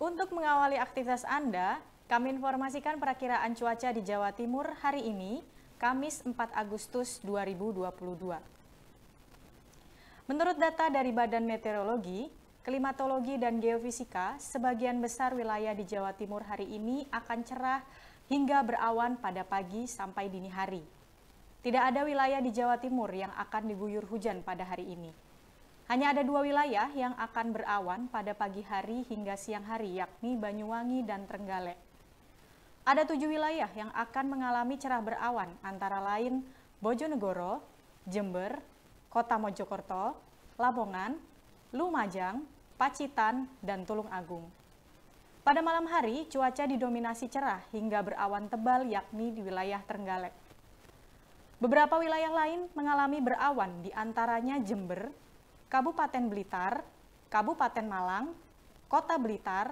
Untuk mengawali aktivitas Anda, kami informasikan perakiraan cuaca di Jawa Timur hari ini, Kamis 4 Agustus 2022. Menurut data dari Badan Meteorologi, Klimatologi dan Geofisika, sebagian besar wilayah di Jawa Timur hari ini akan cerah hingga berawan pada pagi sampai dini hari. Tidak ada wilayah di Jawa Timur yang akan diguyur hujan pada hari ini. Hanya ada dua wilayah yang akan berawan pada pagi hari hingga siang hari, yakni Banyuwangi dan Trenggalek. Ada tujuh wilayah yang akan mengalami cerah berawan, antara lain Bojonegoro, Jember, Kota Mojokerto, Lamongan, Lumajang, Pacitan, dan Tulung Agung. Pada malam hari, cuaca didominasi cerah hingga berawan tebal yakni di wilayah Trenggalek. Beberapa wilayah lain mengalami berawan, diantaranya Jember, Kabupaten Blitar, Kabupaten Malang, Kota Blitar,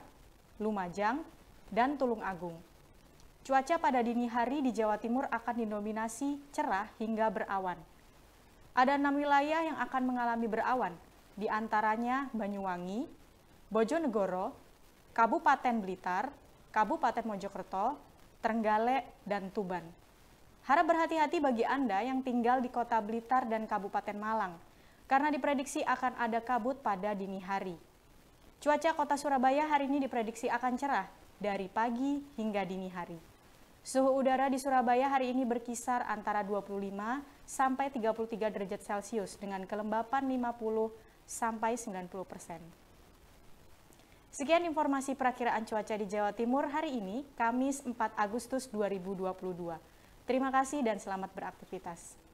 Lumajang, dan Tulung Agung. Cuaca pada dini hari di Jawa Timur akan dinominasi cerah hingga berawan. Ada enam wilayah yang akan mengalami berawan, di antaranya Banyuwangi, Bojonegoro, Kabupaten Blitar, Kabupaten Mojokerto, Trenggalek, dan Tuban. Harap berhati-hati bagi Anda yang tinggal di kota Blitar dan Kabupaten Malang, karena diprediksi akan ada kabut pada dini hari. Cuaca kota Surabaya hari ini diprediksi akan cerah dari pagi hingga dini hari. Suhu udara di Surabaya hari ini berkisar antara 25 sampai 33 derajat Celcius dengan kelembapan 50 sampai 90 persen. Sekian informasi perakiraan cuaca di Jawa Timur hari ini, Kamis 4 Agustus 2022. Terima kasih dan selamat beraktivitas.